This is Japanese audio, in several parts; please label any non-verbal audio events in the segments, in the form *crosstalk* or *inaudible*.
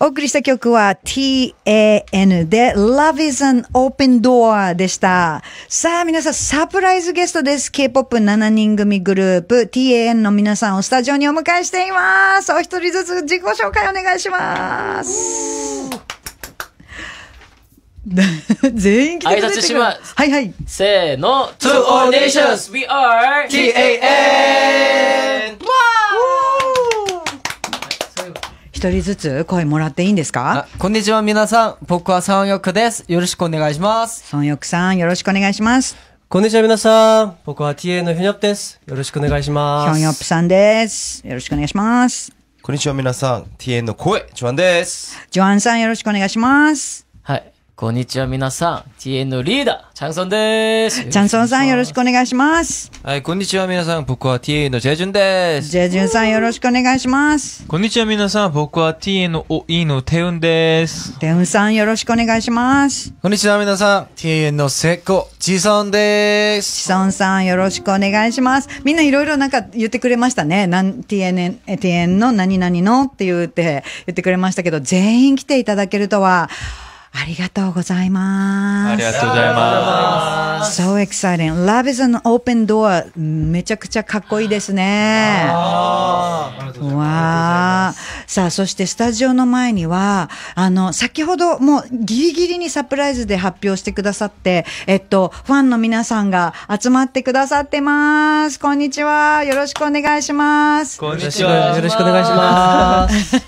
お送りした曲は TAN で Love is an Open Door でした。さあ皆さんサプライズゲストです。K-POP7 人組グループ TAN の皆さんをスタジオにお迎えしています。お一人ずつ自己紹介お願いします。*laughs* 全員来てくれて挨拶します。はいはい。せーの。To all nations, we are TAN! 一人ずつ声もらっていいんですかこんにちは皆さん僕はサンヨクですよろしくお願いしますサンさんよろしくお願いしますこんにちは皆さん僕は TA のヒョニョップですよろしくお願いしますヒョニョプさんですよろしくお願いしますこんにちは皆さん TA の声ジョアンですジョアンさんよろしくお願いしますこんにちは、皆さん。TN のリーダー、チャンソンです。チャンソンさん、よろしくお願いします。はい、こんにちは、皆さん。僕は TN のジェジュンです。ジェジュンさん、よろしくお願いします。こんにちは、皆さん。僕は TN の OE のテウンです。テウンさん、よろしくお願いします。こんにちは、皆さん。TN のセコ、ジソンです。ジソンさん、よろしくお願いします。みんないろいろなんか言ってくれましたね。TN, TN の何々のって言って、言ってくれましたけど、全員来ていただけるとは、ありがとうございます。ありがとうございます。So exciting. Love is an open door. めちゃくちゃかっこいいですね。ああわあ。さあ、そしてスタジオの前には、あの、先ほどもうギリギリにサプライズで発表してくださって、えっと、ファンの皆さんが集まってくださってます。こんにちは。よろしくお願いします。こんにちは。よろしくお願いします。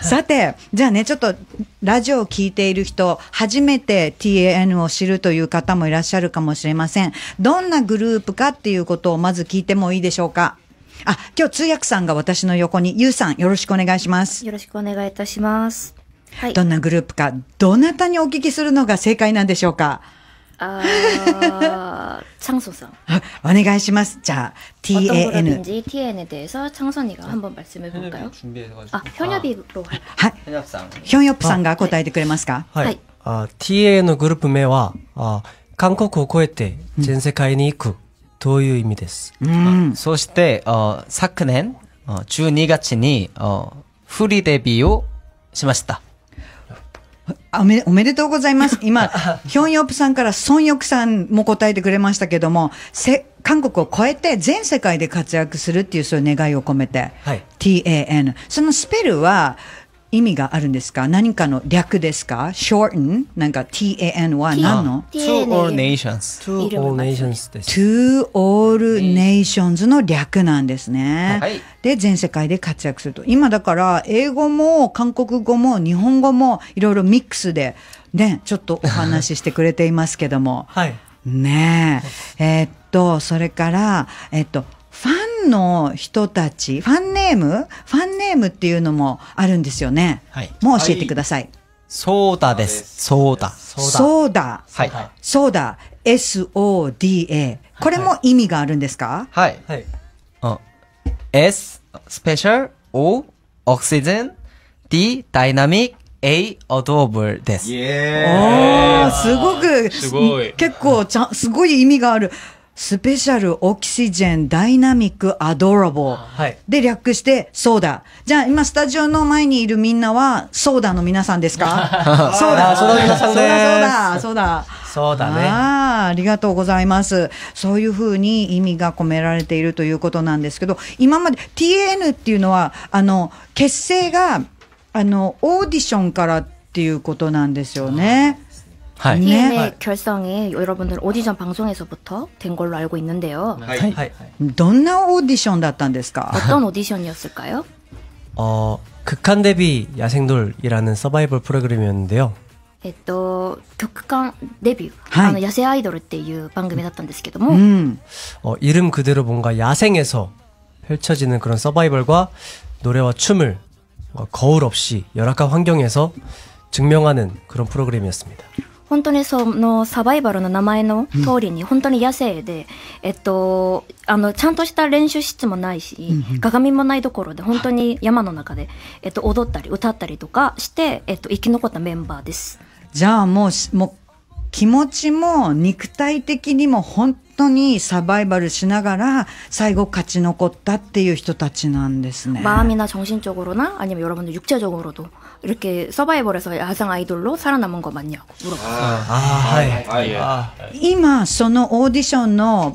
*laughs* さて、じゃあね、ちょっとラジオ聞いている人、初めて TAN を知るという方もいらっしゃるかもしれません。どんなグループかっていうことをまず聞いてもいいでしょうか。あ、今日通訳さんが私の横に、ゆうさんよろしくお願いします。よろしくお願いいたします。はい。どんなグループか、どなたにお聞きするのが正解なんでしょうか。아창소성오네가이시마스자 TAN. 어떤 TN 에대해서창선이가한번말씀해볼까요준비해가지고아현엽이로할아현엽상현엽상가答えてくれますか아 TAN の그룹名は아韓国を超えて全世界に行くという意味です。そして、어昨年、어12月に、어フリデビューをしました。おめおめでとうございます。*laughs* 今、ヒョンヨプさんからソンヨクさんも答えてくれましたけども、せ韓国を超えて全世界で活躍するっていうそういう願いを込めて、はい、TAN。そのスペルは、意味があるんですか何かの略ですか ?shorten? なんか tan は何の ?to all nations.to all nations です。to all nations の略なんですね。はい、で、全世界で活躍すると。今だから英語も韓国語も日本語もいろいろミックスでね、ちょっとお話ししてくれていますけども。*laughs* はい。ねえ。えー、っと、それから、えー、っと、ファンの人たち、ファンネーム、ファンネームっていうのもあるんですよね。はい。もう教えてください。ソーダです。ソーダ。ソーダ。はい。ソーダ。SODA。これも意味があるんですかはい。はい。S、special, O、oxygen, D、dynamic, A、a d o ブです。イエーおー、すごく、すごい。結構ちゃすごい意味がある。スペシャルオキシジェンダイナミックアドロボーで略してソーダ。じゃあ今スタジオの前にいるみんなはソーダの皆さんですか *laughs* ソーダ、ソーダ皆さんです。ソーダ、ソーダ。そうだねあ。ありがとうございます。そういうふうに意味が込められているということなんですけど、今まで TN っていうのは、あの、結成が、あの、オーディションからっていうことなんですよね。 はいチーム의 네. 결성이 여러분들 오디션 방송에서부터 된 걸로 알고 있는데요. はいどんなオーデだったんですか 어떤 오디션이었을까요? 어, 극한 데뷔 야생돌이라는 서바이벌 프로그램이었는데요. えっと、極寒デビュー、はいあの野生アイドルっていう番組だったんですけども、 네, 음. 어, 이름 그대로 뭔가 야생에서 펼쳐지는 그런 서바이벌과 노래와 춤을 거울 없이 열악한 환경에서 증명하는 그런 프로그램이었습니다. 本当にそのサバイバルの名前の通りに本当に野生で、うん、えっと、あのちゃんとした練習室もないし、うん鏡もないところで本当に山の中で、えっと、踊ったり歌ったりとかして、えっと、生き残ったメンバーです。じゃあもうもう気持ちも肉体的にも本当にサバイバルしながら最後勝ち残ったっていう人たちなんですね。ま마음이나정신적으로나아니면여러분들육체적으로도 이렇게 서바이벌에서 야상 아이돌로 살아남은 거 맞냐고 물어봤어요. 아, 아, 아, 예. 아, 예. あ今そのオーディシ 아.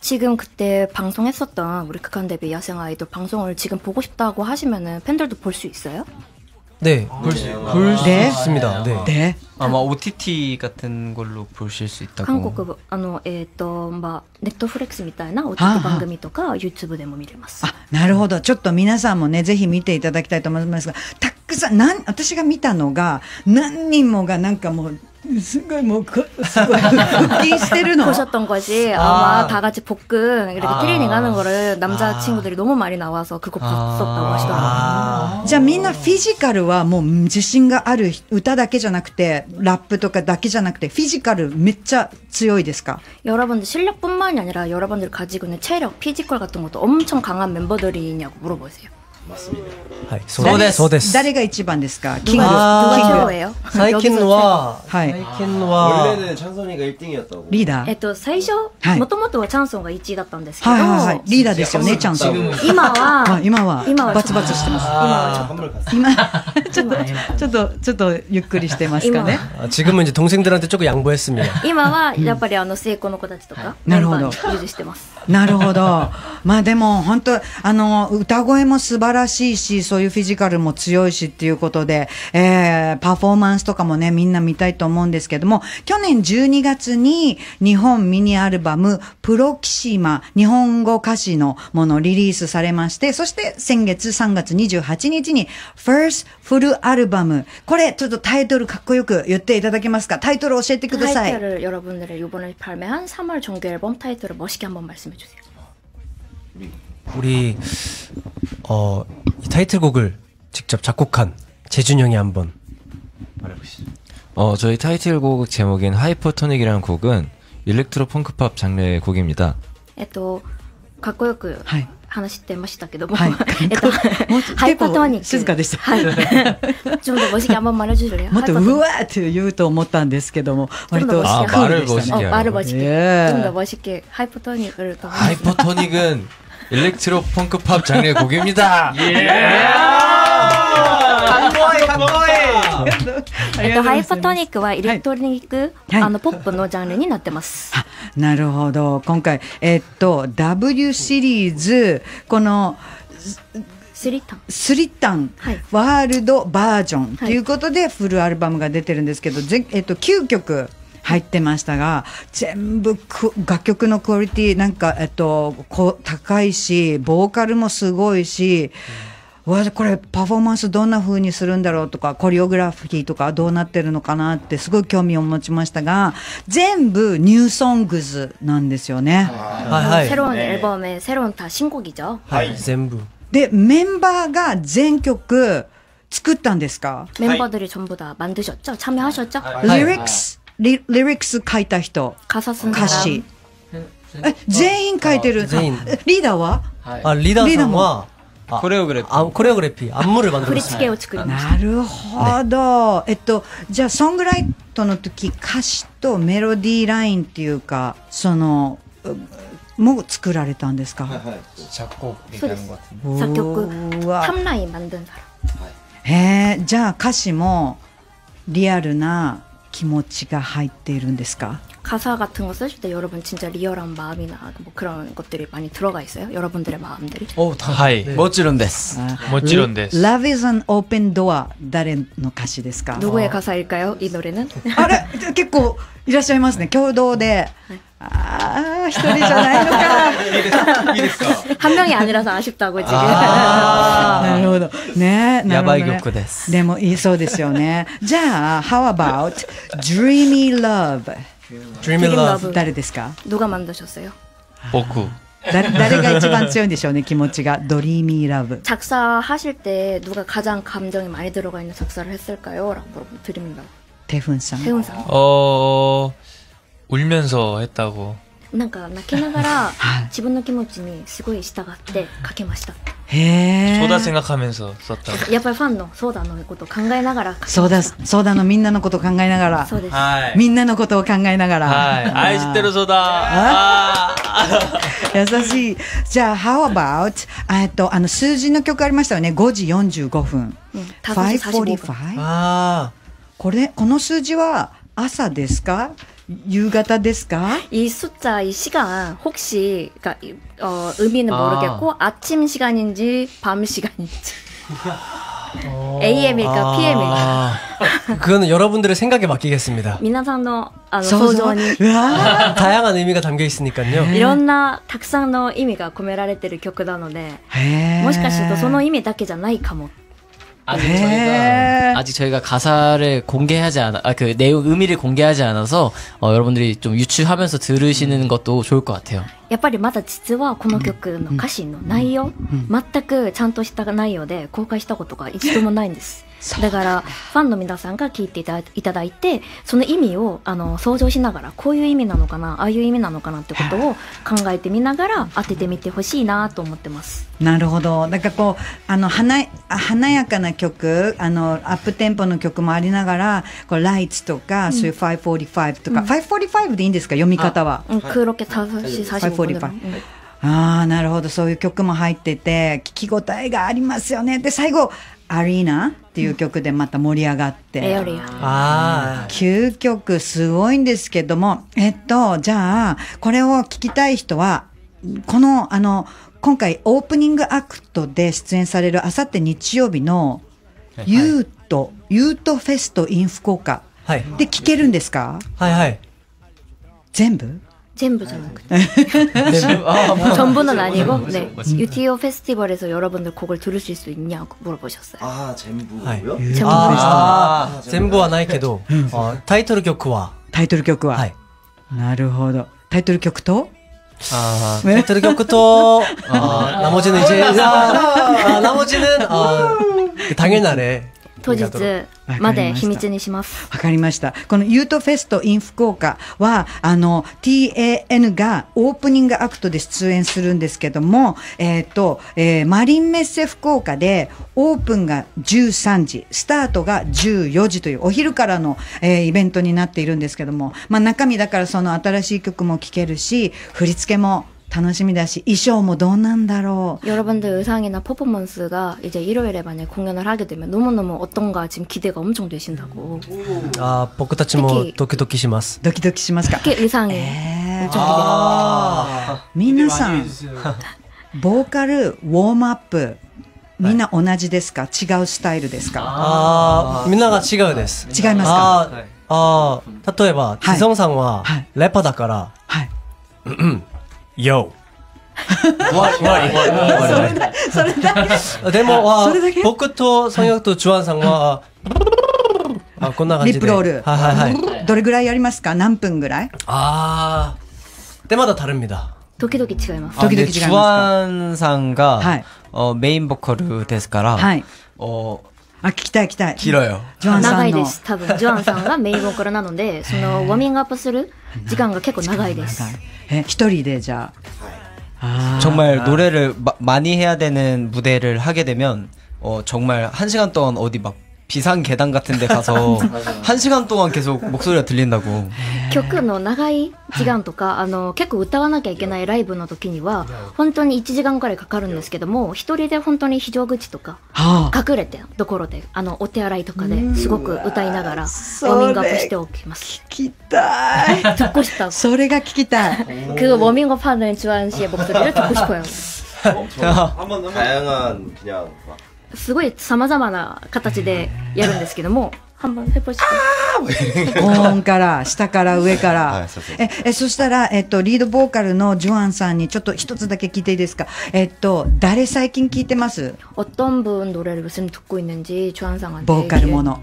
지금 그때 방송했었던 우리 극한 데뷔 야생 아이돌 방송을 지금 보고 싶다고 하시면은 팬들도 볼 수 있어요? 네볼수네있습니다네네아마 OTT 같은걸로보실수있다고한국아のえっとまあ n みたいな OTT 番組とか YouTube でも見れます아なるほど。ちょっと皆さんもね、ぜひ見ていただきたいと思いますが、たくさん、なん、私が見たのが、何人もがなんかもう、 순간 뭐 그, 복귀시대를 그 *laughs* 보셨던 거지 아. 아마 다 같이 복근 이렇게 아. 트레이닝 하는 거를 남자 아. 친구들이 너무 많이 나와서 그거 봤었다고 하시더라고요.じゃあみんなフィジカルはもう自信がある歌だけじゃなくてラップとかだけじゃなくてフィジカルめっちゃ強いですか 여러분들 실력뿐만이 아니라 여러분들 가지고 있는 체력, 피지컬 같은 것도 엄청 강한 멤버들이냐고 물어보세요. ますはい、そうです。そうです。誰が一番ですか。キング。最近のは、はい。最近のは。俺チャンソが一やった。リーダー。えっと最初、もともとはチャンソンが一位だったんですけど、リーダーですよね、チャンソン。今は、*laughs* 今は、今はバツバツしてます。今はちょっと、ちょっと、ちょっとゆっくりしてますかね。지금은이제동생들한테조금양보했습니다今はやっぱりあの成功の子たちとか、なるほど。してます。なるほど。まあでも本当あの歌声も素晴らしいし、そういうフィジカルも強いしっていうことで、えー、パフォーマンスとかもねみんな見たいと思うんですけども、去年12月に日本ミニアルバムプロキシマ日本語歌詞のものリリースされまして、そして先月3月28日に First フルアルバムこれちょっとタイトルかっこよく言っていただけますか？タイトル教えてください。タイトル여러분들의이번에발매한3월정규앨범멋있게한번말씀해 보여주세요. 우리 어, 이 타이틀곡을 직접 작곡한 재준 형이 한번 말해보시죠. 어, 저희 타이틀곡 제목인 하이퍼토닉이라는 곡은 일렉트로 펑크팝 장르의 곡입니다. えっかっこよくはい話してましたけども、はい、*laughs* えっと、*laughs* ハイパトニック。静かでした。はい。*laughs* ちょっとご時間もまるじるもっとうわーって言うと思ったんですけども、割とクールでしたバルボシキ。좀더멋있게하이포토닉을더하이포토닉은일렉트로펑크팝장르곡입니다えっと、ハイポトニックはエレクトロニック、はい、あのポップのジャンルになってます。なるほど。今回えっと W シリーズこのスリタン。スリタン、はい、ワールドバージョンということで、フルアルバムが出てるんですけど、ぜえっと9曲。入ってましたが全部楽曲のクオリティなんか、えっと、こ高いしボーカルもすごいし。うんわこれパフォーマンスどんな風にするんだろうとかコリオグラフィーとかどうなってるのかなってすごい興味を持ちましたが全部ニューソングズなんですよね。はい、새로운バム、에새로운다新곡이죠はい、全部。でメンバーが全曲作ったんですか？メンバー들이전부다만드셨 죠？ 참여하셨 죠？ リリックスリリックス書いた人。歌詞。え全員書いてる。リーダーは？あリーダーさんは。아코레グレ、래피아코레오ー。래피안무를만들었어요나るほどゃあソングライトの時歌詞と멜로ラインっていうかそのも作られたんですか。はいはい、作曲みたいなのが。作曲、インへえ、じゃあ歌詞もリアルな気持ちが入っているんですか。 가사 같은 거 쓰실 때 여러분 진짜 리얼한 마음이나 뭐 그런 것들이 많이 들어가 있어요? 여러분들의 마음들이? 오, 다이. 네. 멋지런 데스. 아, 멋지런 데스. Love is an open door. 誰の歌詞ですか? 누구의 가사일까요? 이 노래는? 아, 結構いらっしゃいますね。共同で。 아, 一人じゃないのか。いいですか?いいですか?한 명이 아니라서 아쉽다고 지금. 아, なるほど。ね、なるほど、ね。やばい曲です。でもいいそうですよね。じゃあ、how about dreamy love? Dream in Love 誰ですか 누가 만드셨어요? 僕誰が一番強いんでしょうね気持ちがドリーミーラブ *laughs* 작사하실 때 누가 가장 감정이 많이 들어가 있는 작사를 했을까요? 라고 물어보면 드림 in Love 태훈 상 태훈 상어 울면서 했다고 なんか泣きながら *laughs* 自分の気持ちにすごい従って書けました。へえ。相談が面そうだったやっぱりファンの相談のことを考えながら相談相談のみんなのことを考えながら。そうです。はい。みんなのことを考えながら。はい。愛してる相談。ああ。優しい。じゃあ How about えっとあの数字の曲ありましたよね。5時45分。545分。ああ。これこの数字は朝ですか？ 夕方ですか？이 숫자 이 시간 혹시 그러니까 어, 의미는 아. 모르겠고 아. 아침 시간인지 밤 시간인지. AM일까 *laughs* 어. 아~ PM일까? *laughs* 그거는 여러분들의 생각에 맡기겠습니다. 민나산도 아, 소전이 아, 다양한 의미가 담겨 있으니까요. *laughs* 이런나 탁상의 의미가 込められてる曲なので,もしかするとその意味だけじゃないかも.아직저희가아직저희가가사를공개하지않아아그내용의미를공개하지않아서어여러분들이좀유추하면서들으시는것도좋을것같아요やっぱりまだ実はこの曲の歌詞の内容、全くちゃんとした内容で公開したことが一度もないんです。だからファンの皆さんが聞いていただいてその意味をあの想像しながらこういう意味なのかなああいう意味なのかなってことを考えてみながら当ててみてほしいなと思ってます。なるほどなんかこうあの華華やかな曲あのアップテンポの曲もありながらこうライツとか、そういう545とか、うん、545でいいんですか読み方は。差し差しああなるほどそういう曲も入ってて聞き応えがありますよねで最後アリーナっていう曲でまた盛り上がって。エオリア。9曲すごいんですけども、えっと、じゃあ、これを聞きたい人は、この、あの、今回オープニングアクトで出演されるあさって日曜日の、ユート、ユートフェストイン福岡。はい。で、聞けるんですかはいはい。全部 젠부전 아, 네. 네. 아 네. 전부는 아니고 네 UTO 페스티벌에서 여러분들 곡을 들을수 있냐고 물어보셨어요. 아전부요전부 아, 전부와 아, 아, 나이けど 어, 타이틀 곡과 타이틀 곡과 なるほど 타이틀 곡도 아, 타이틀 곡도 어, 나머지는 이제 아, 나머지는 어, 당일날에 当日まで秘密にします。わかりました。このユートフェスト in 福岡は、あの、TAN がオープニングアクトで出演するんですけども、えっ、ー、と、えー、マリンメッセ福岡でオープンが13時、スタートが14時というお昼からの、えー、イベントになっているんですけども、まあ中身だからその新しい曲も聴けるし、振り付けも楽しみだし衣装もどうなんだろう여러분들의상이나퍼포먼스가이제일요일에만약공연을하게되면너무너무어떤가지금기대가엄청되신다고아僕たちもドキドキしますドキドキしますか특히의상皆さんボーカルウォームアップみんな同じですか、違うスタイルですかああみんなが違うです違いますかああ例えば、はい、さんは、レパだから、はい、*clears throat* Yo! *laughs* それだでも僕とそのとチュアンさんは *laughs* あこんな感じでリップロールはいはいはい *laughs* どれぐらいやりますか何分ぐらいああでまだ다릅니다時々違います時々違いますチュアンさんが、はい、メインボーカルですから、はい、おあ、聞きたい、聞きたい。広い長いです。多分、ジョアンさんがメイボンからなので、その、ウォーミングアップする時間が結構長いです。え、一人でじゃあ。 정말 노래를 마, 많이 해야 되는 무대를 하게 되면 어, 정말 한 시간 동안 어디 막비상계단같은데가서 *laughs* 한시간동안계속목소리가들린다고曲の長い時間とかあの結構歌わなきゃいけないライブの時には本当に1時間くらいかかるんですけども1人で本当に非常口とか隠れてどころであのお手洗いとかで、すごく歌いながらウォーミングアップしておきます聞きたいそれが聞きたい그거ア밍업하는주한씨의목소리를듣고싶어요 *laughs* 다양한그냥すごいさまざまな形でやるんですけども。ああ、ヘポ高音から下から上から、*laughs* そええそしたら、えっと、リードボーカルのジョアンさんにちょっと一つだけ聞いていいですかえっと誰最近聞いてますボーカルもの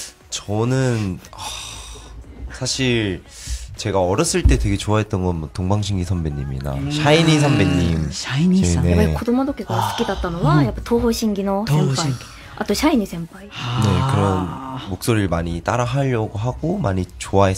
저는 아, 사실 제가 어렸을 때 되게 좋아했던 건 뭐 동방신기 선배님이나 음. 샤이니 선배님. 음, 샤이니さんやばい子供好きだったのはやっぱ東方神起の先輩あとシャイニ先輩 네, 네. 아. 아, 네, 그런 목소리를 많이 따라하려고 하고 많이 좋아했었었던.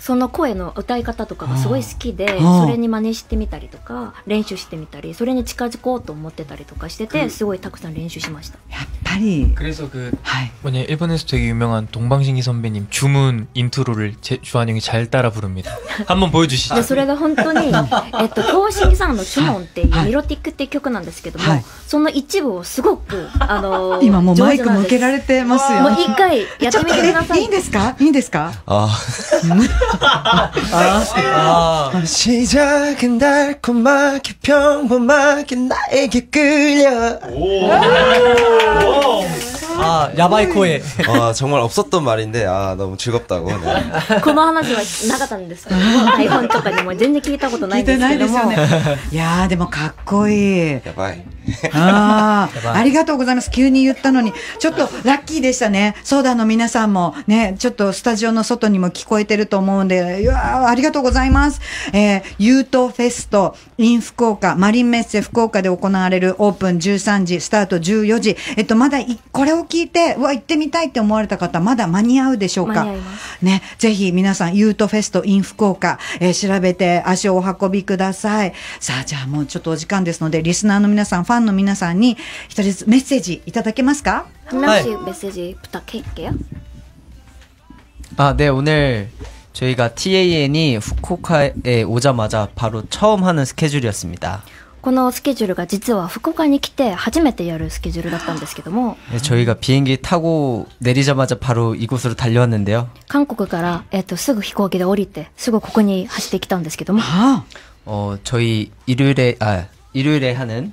その声の歌い方とかがすごい好きで、それに真似してみたりとか、練習してみたり、それに近づこうと思ってたりとかしてて、すごいたくさん練習しました。やっぱり。 그래서 그 하이. 뭐냐 일본에서 되게 유명한 동방신기 선배님 주문 인트로를 제, 주한 형이 잘 따라 부릅니다. 한번 보여주시죠. 네, それが本当に、えっと、東신기さんの주문っていうメロティックって曲なんですけども、その一部をすごく、あの、今もうマイク向けられてますよ。もう一回 い、やってみてください。いいんですかいいんですかああ。ああ。시작은달콤하게평범하게나정말없었던말인데너무즐겁다고この話はなかったんです台本とかにも全然聞いたことないんですけども。いやー、でもかっこいい。やばい。ああ、ありがとうございます。急に言ったのに、ちょっとラッキーでしたね。ソーダの皆さんもね、ちょっとスタジオの外にも聞こえてると思うんで、いやありがとうございます。えー、ユートフェストイン福岡、マリンメッセ福岡で行われるオープン13時、スタート14時。えっと、まだこれを聞いて、うわ、行ってみたいって思われた方、まだ間に合うでしょうか。ね、ぜひ皆さん、ユートフェストイン福岡、えー、調べて足をお運びください。さあ、じゃあもうちょっとお時間ですので、リスナーの皆さん、ファン ンの皆さんに一人ずつメッセージいただけますか한 명씩 메시지 부탁할게요. 아, 네, 오늘 저희가 TAN이 후쿠오카에 오자마자 바로 처음 하는 스케줄이었습니다. このスケジュールが実は福岡に来て初めてやるスケジュールだったんですけども 네, 저희가 비 타고 내리자마자 바로 이곳으로 달려왔는데요. 韓国から、えっと、すぐ飛行機で降りてすぐここに走ってきたんですけども 어, 저희 일요일에 일요일에 하는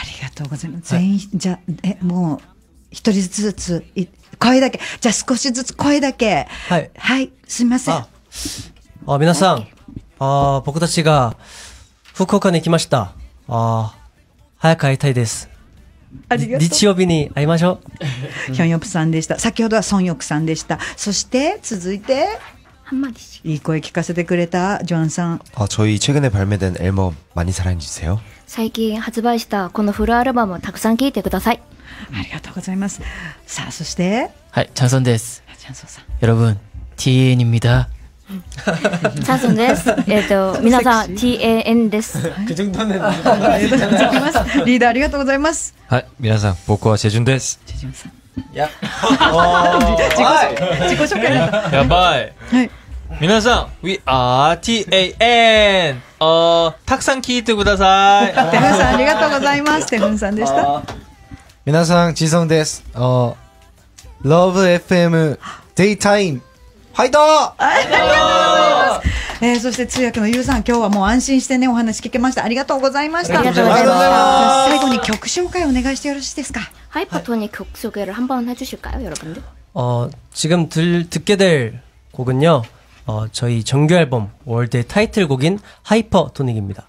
ありがとうございます。全員、じゃ、え、もう、一人ずつ、い声だけ、じゃあ少しずつ声だけ。はい。はい、すみません。あ、あ皆さん、あ僕たちが福岡に来ました。あ早く会いたいです。ありがとう。日曜日に会いましょう。ヒョンヨプさんでした。先ほどはソンヨクさんでした。そして、続いて、한마디씩이곡을기가세테그레타조한상어저희최근에발매된앨범많이사랑해주세요최근発売したこのフルアルバムたくさん聴いてください감사합니다자そして네찬선です찬선さん여러분 TAN 입니다찬선です예と皆さん TAN です그정도는리더감사합니다네皆さん僕は재준です재준さんいや。自己紹介だった。やばい。はい。皆さん、We are TAN! たくさん聞いてください。テフンさん、ありがとうございます。テフンさんでした。皆さん、ジソンです。LoveFM d a デイタイム。ファイトありがとうございます。えー、そして通訳のゆうさん、今日はもう安心してね、お話聞けました。ありがとうございました。ありがとうございます。最後に曲紹介をお願いしてよろしいですか。はい、パトに曲紹介を한번해주실까요여러분들어지금들듣게될곡은요 어, 저희 정규 앨범 월드의 타이틀곡인 하이퍼 토닉입니다.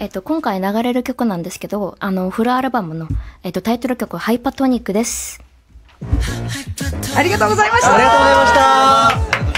えっと、今回流れる曲なんですけど、あの、フルアルバムの、えっと、タイトル曲、ハイパトニックです。ありがとうございました。ありがとうございました。ー